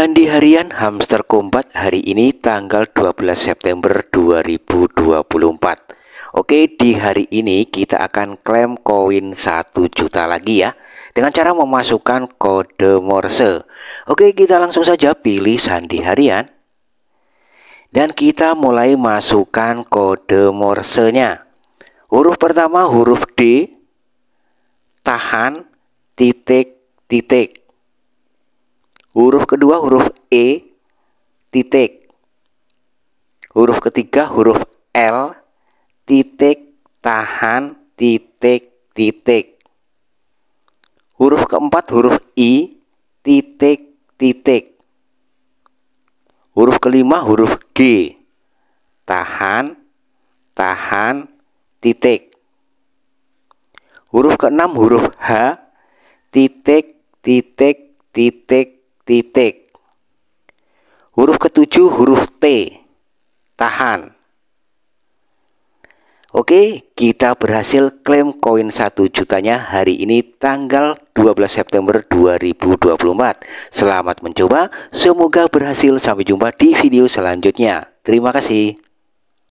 Candi Harian Hamster Kombat hari ini tanggal 12 September 2024 Oke di hari ini kita akan klaim koin 1 juta lagi ya Dengan cara memasukkan kode morse Oke kita langsung saja pilih Sandi Harian Dan kita mulai masukkan kode morse-nya. Huruf pertama huruf D Tahan titik titik Huruf kedua huruf E titik. Huruf ketiga huruf L titik tahan titik titik. Huruf keempat huruf I titik titik. Huruf kelima huruf G tahan tahan titik. Huruf keenam huruf H titik titik titik titik. Huruf ketujuh huruf T. Tahan. Oke, kita berhasil klaim koin satu jutanya hari ini tanggal 12 September 2024. Selamat mencoba, semoga berhasil. Sampai jumpa di video selanjutnya. Terima kasih.